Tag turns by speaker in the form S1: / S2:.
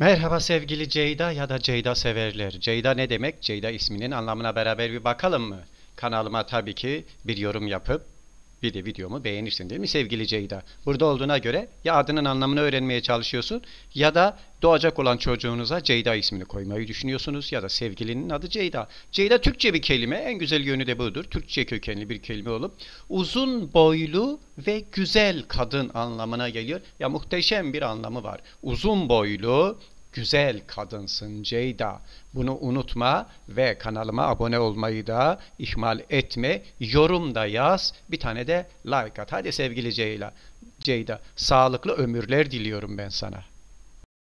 S1: Merhaba sevgili Ceyda ya da Ceyda severler. Ceyda ne demek? Ceyda isminin anlamına beraber bir bakalım mı? Kanalıma tabii ki bir yorum yapıp bir de videomu beğenirsin değil mi sevgili Ceyda? Burada olduğuna göre ya adının anlamını öğrenmeye çalışıyorsun ya da doğacak olan çocuğunuza Ceyda ismini koymayı düşünüyorsunuz ya da sevgilinin adı Ceyda. Ceyda Türkçe bir kelime. En güzel yönü de budur. Türkçe kökenli bir kelime olup uzun boylu ve güzel kadın anlamına geliyor. Ya muhteşem bir anlamı var. Uzun boylu güzel kadınsın Ceyda. Bunu unutma ve kanalıma abone olmayı da ihmal etme. Yorum da yaz. Bir tane de like at. Hadi sevgili Ceyla. Ceyda sağlıklı ömürler diliyorum ben sana.